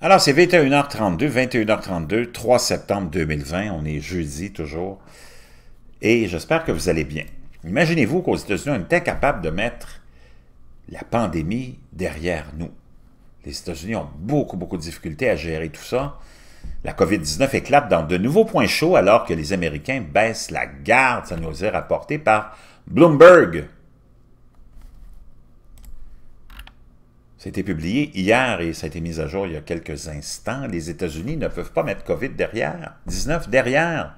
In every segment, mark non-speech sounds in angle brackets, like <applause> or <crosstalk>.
Alors, c'est 21h32, 21h32, 3 septembre 2020, on est jeudi toujours, et j'espère que vous allez bien. Imaginez-vous qu'aux États-Unis, on était capable de mettre la pandémie derrière nous. Les États-Unis ont beaucoup, beaucoup de difficultés à gérer tout ça. La COVID-19 éclate dans de nouveaux points chauds alors que les Américains baissent la garde, ça nous est rapporté par Bloomberg. C'était publié hier et ça a été mis à jour il y a quelques instants. Les États-Unis ne peuvent pas mettre COVID derrière, 19 derrière.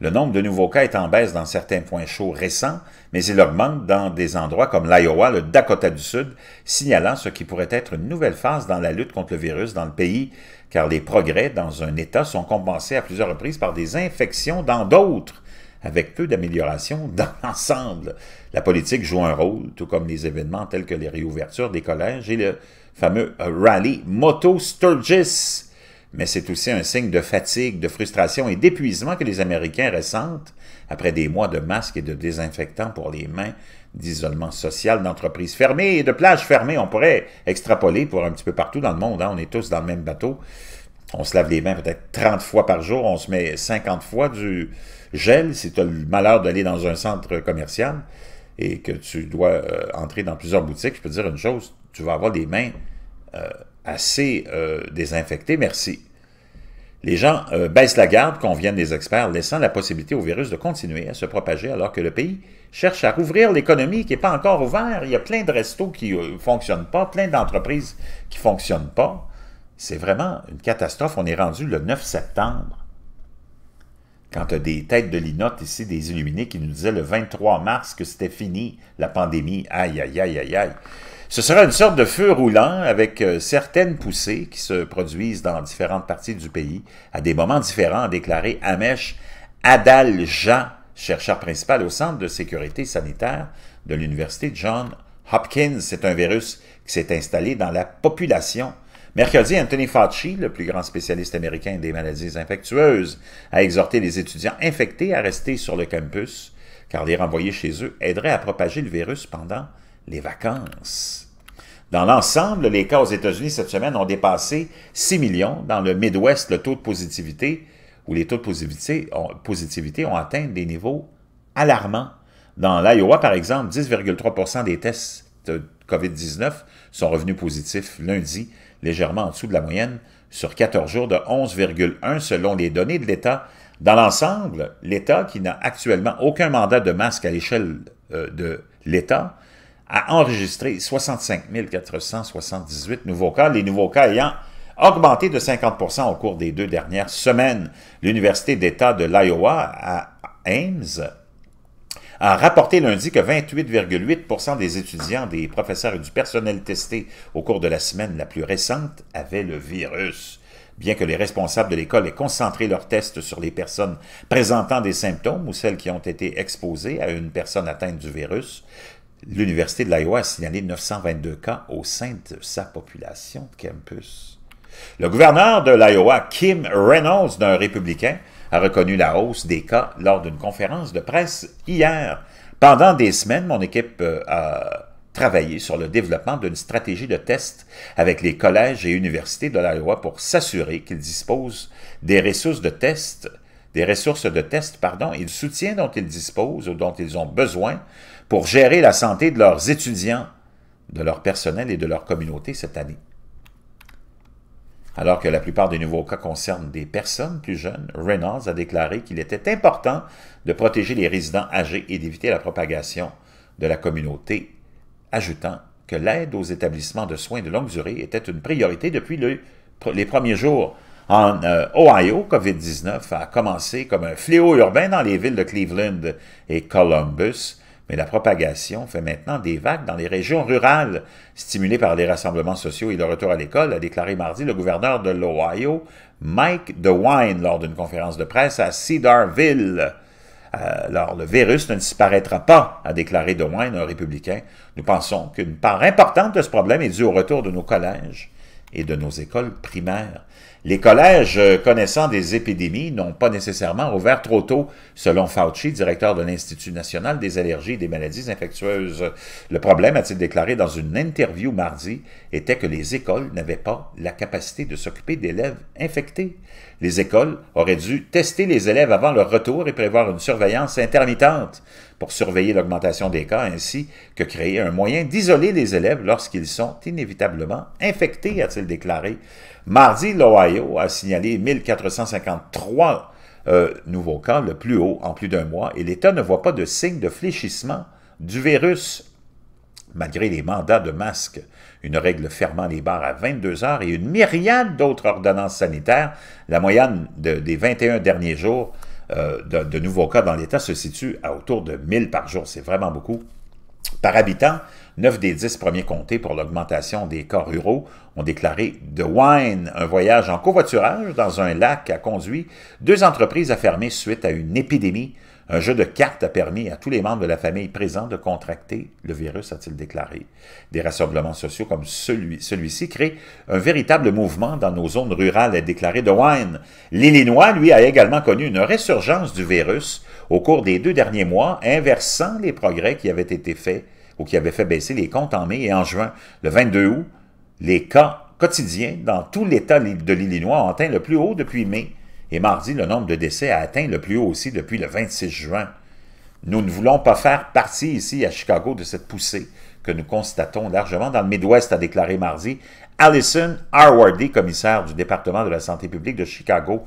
Le nombre de nouveaux cas est en baisse dans certains points chauds récents, mais il augmente dans des endroits comme l'Iowa, le Dakota du Sud, signalant ce qui pourrait être une nouvelle phase dans la lutte contre le virus dans le pays, car les progrès dans un État sont compensés à plusieurs reprises par des infections dans d'autres avec peu d'amélioration <laughs> dans l'ensemble. La politique joue un rôle, tout comme les événements tels que les réouvertures des collèges et le fameux euh, rallye Moto Sturgis. Mais c'est aussi un signe de fatigue, de frustration et d'épuisement que les Américains ressentent après des mois de masques et de désinfectants pour les mains, d'isolement social, d'entreprises fermées et de plages fermées. On pourrait extrapoler pour un petit peu partout dans le monde. Hein? On est tous dans le même bateau on se lave les mains peut-être 30 fois par jour, on se met 50 fois du gel si tu as le malheur d'aller dans un centre commercial et que tu dois euh, entrer dans plusieurs boutiques, je peux dire une chose, tu vas avoir des mains euh, assez euh, désinfectées, merci. Les gens baissent la garde, conviennent des experts, laissant la possibilité au virus de continuer à se propager alors que le pays cherche à rouvrir l'économie qui n'est pas encore ouverte. Il y a plein de restos qui ne fonctionnent pas, plein d'entreprises qui ne fonctionnent pas. C'est vraiment une catastrophe. On est rendu le 9 septembre. Quand tu des têtes de linotte ici, des illuminés, qui nous disaient le 23 mars que c'était fini la pandémie. Aïe, aïe, aïe, aïe, aïe. Ce sera une sorte de feu roulant avec euh, certaines poussées qui se produisent dans différentes parties du pays à des moments différents, a déclaré Amesh Adalja, chercheur principal au Centre de sécurité sanitaire de l'Université Johns Hopkins. C'est un virus qui s'est installé dans la population Mercredi, Anthony Fauci, le plus grand spécialiste américain des maladies infectieuses, a exhorté les étudiants infectés à rester sur le campus, car les renvoyer chez eux aiderait à propager le virus pendant les vacances. Dans l'ensemble, les cas aux États-Unis cette semaine ont dépassé 6 millions. Dans le Midwest, le taux de positivité, ou les taux de positivité positivité ont atteint des niveaux alarmants. Dans l'Iowa, par exemple, 10,3 des tests de COVID-19 sont revenus positifs lundi, légèrement en dessous de la moyenne, sur 14 jours de 11,1 selon les données de l'État. Dans l'ensemble, l'État, qui n'a actuellement aucun mandat de masque à l'échelle euh, de l'État, a enregistré 65 478 nouveaux cas, les nouveaux cas ayant augmenté de 50 au cours des deux dernières semaines. L'Université d'État de l'Iowa à Ames a rapporté lundi que 28,8 des étudiants, des professeurs et du personnel testés au cours de la semaine la plus récente avaient le virus. Bien que les responsables de l'école aient concentré leurs tests sur les personnes présentant des symptômes ou celles qui ont été exposées à une personne atteinte du virus, l'Université de l'Iowa a signalé 922 cas au sein de sa population de campus. Le gouverneur de l'Iowa, Kim Reynolds, d'un républicain, a reconnu la hausse des cas lors d'une conférence de presse hier. Pendant des semaines, mon équipe euh, a travaillé sur le développement d'une stratégie de test avec les collèges et universités de l'Iowa pour s'assurer qu'ils disposent des ressources de test des ressources de test pardon, et du soutien dont ils disposent ou dont ils ont besoin pour gérer la santé de leurs étudiants, de leur personnel et de leur communauté cette année. Alors que la plupart des nouveaux cas concernent des personnes plus jeunes, Reynolds a déclaré qu'il était important de protéger les résidents âgés et d'éviter la propagation de la communauté, ajoutant que l'aide aux établissements de soins de longue durée était une priorité depuis les premiers jours. En euh, Ohio, COVID-19 a commencé comme un fléau urbain dans les villes de Cleveland et Columbus, mais la propagation fait maintenant des vagues dans les régions rurales. stimulées par les rassemblements sociaux et le retour à l'école, a déclaré mardi le gouverneur de l'Ohio, Mike DeWine, lors d'une conférence de presse à Cedarville. Euh, alors, le virus ne disparaîtra pas, a déclaré DeWine, un républicain. Nous pensons qu'une part importante de ce problème est due au retour de nos collèges et de nos écoles primaires. Les collèges euh, connaissant des épidémies n'ont pas nécessairement ouvert trop tôt, selon Fauci, directeur de l'Institut national des allergies et des maladies infectieuses. Le problème, a-t-il déclaré dans une interview mardi, était que les écoles n'avaient pas la capacité de s'occuper d'élèves infectés. Les écoles auraient dû tester les élèves avant leur retour et prévoir une surveillance intermittente surveiller l'augmentation des cas ainsi que créer un moyen d'isoler les élèves lorsqu'ils sont inévitablement infectés, a-t-il déclaré. Mardi, l'Ohio a signalé 1453 453 euh, nouveaux cas, le plus haut en plus d'un mois, et l'État ne voit pas de signe de fléchissement du virus malgré les mandats de masques, une règle fermant les bars à 22 heures et une myriade d'autres ordonnances sanitaires, la moyenne des 21 derniers jours euh, de, nouveaux cas dans l'État se situe à autour de 1000 par jour. C'est vraiment beaucoup. Par habitant, 9 des 10 premiers comtés pour l'augmentation des cas ruraux ont déclaré de Wine, un voyage en covoiturage dans un lac a conduit deux entreprises à fermer suite à une épidémie un jeu de cartes a permis à tous les membres de la famille présents de contracter le virus, a-t-il déclaré. Des rassemblements sociaux comme celui-ci créent un véritable mouvement dans nos zones rurales, a déclaré DeWine. L'Illinois, lui, a également connu une résurgence du virus au cours des deux derniers mois, inversant les progrès qui avaient été faits ou qui avaient fait baisser les comptes en mai et en juin. Le 22 août, les cas quotidiens dans tout l'État de l'Illinois ont atteint le plus haut depuis mai. Et mardi, le nombre de décès a atteint le plus haut aussi depuis le 26 juin. Nous ne voulons pas faire partie ici à Chicago de cette poussée que nous constatons largement dans le Midwest, a déclaré mardi Allison Harwardy, commissaire du département de la santé publique de Chicago.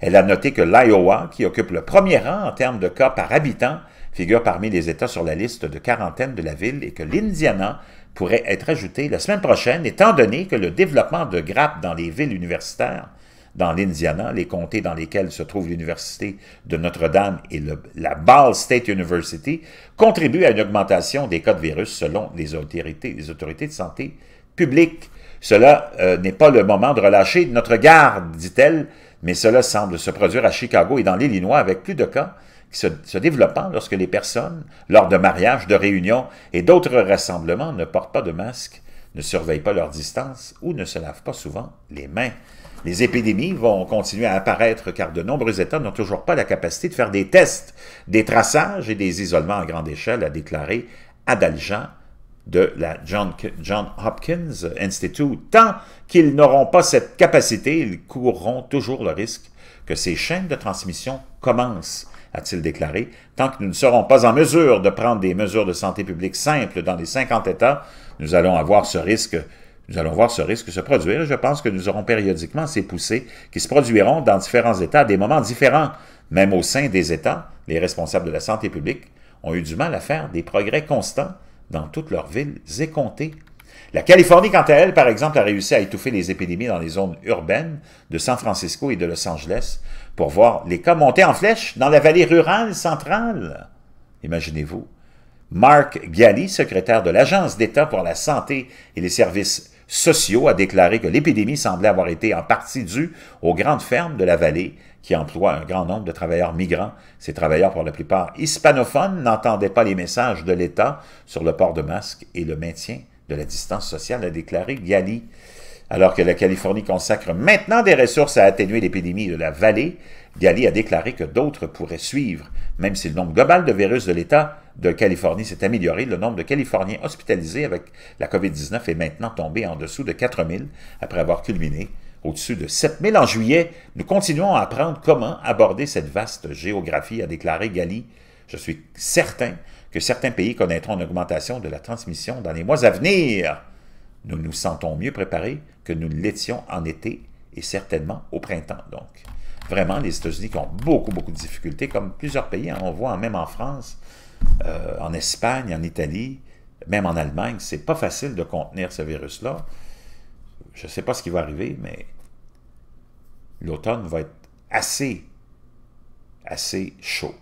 Elle a noté que l'Iowa, qui occupe le premier rang en termes de cas par habitant, figure parmi les États sur la liste de quarantaine de la ville et que l'Indiana pourrait être ajouté la semaine prochaine, étant donné que le développement de grappes dans les villes universitaires dans l'Indiana, les comtés dans lesquels se trouve l'Université de Notre-Dame et la Ball State University, contribuent à une augmentation des cas de virus selon les autorités, de santé publique. Cela euh, n'est pas le moment de relâcher notre garde, dit-elle, mais cela semble se produire à Chicago et dans l'Illinois avec plus de cas qui se, se, développant lorsque les personnes, lors de mariages, de réunions et d'autres rassemblements, ne portent pas de masque, ne surveillent pas leur distance ou ne se lavent pas souvent les mains. Les épidémies vont continuer à apparaître car de nombreux États n'ont toujours pas la capacité de faire des tests, des traçages et des isolements à grande échelle, a déclaré Adaljan de la John, Hopkins Institute. Tant qu'ils n'auront pas cette capacité, ils courront toujours le risque que ces chaînes de transmission commencent a-t-il déclaré, tant que nous ne serons pas en mesure de prendre des mesures de santé publique simples dans les 50 États, nous allons avoir ce risque nous allons voir ce risque se produire. Je pense que nous aurons périodiquement ces poussées qui se produiront dans différents États à des moments différents. Même au sein des États, les responsables de la santé publique ont eu du mal à faire des progrès constants dans toutes leurs villes et comtés. La Californie, quant à elle, par exemple, a réussi à étouffer les épidémies dans les zones urbaines de San Francisco et de Los Angeles pour voir les cas monter en flèche dans la vallée rurale centrale. Imaginez-vous. Mark Galli, secrétaire de l'Agence d'État pour la santé et les services sociaux a déclaré que l'épidémie semblait avoir été en partie due aux grandes fermes de la vallée qui emploient un grand nombre de travailleurs migrants. Ces travailleurs, pour la plupart hispanophones, n'entendaient pas les messages de l'État sur le port de masques et le maintien de la distance sociale, a déclaré Gali. Alors que la Californie consacre maintenant des ressources à atténuer l'épidémie de la vallée, Galli a déclaré que d'autres pourraient suivre. Même si le nombre global de virus de l'État de Californie s'est amélioré, le nombre de Californiens hospitalisés avec la COVID-19 est maintenant tombé en dessous de 4 000 après avoir culminé au-dessus de 7 000 en juillet. Nous continuons à apprendre comment aborder cette vaste géographie, a déclaré Gali. Je suis certain que certains pays connaîtront une augmentation de la transmission dans les mois à venir. Nous nous sentons mieux préparés que nous l'étions en été et certainement au printemps. Donc, vraiment, les États-Unis qui ont beaucoup, beaucoup de difficultés, comme plusieurs pays, hein. on voit hein, même en France, euh, en Espagne, en Italie, même en Allemagne, c'est pas facile de contenir ce virus-là. Je ne sais pas ce qui va arriver, mais l'automne va être assez, assez chaud.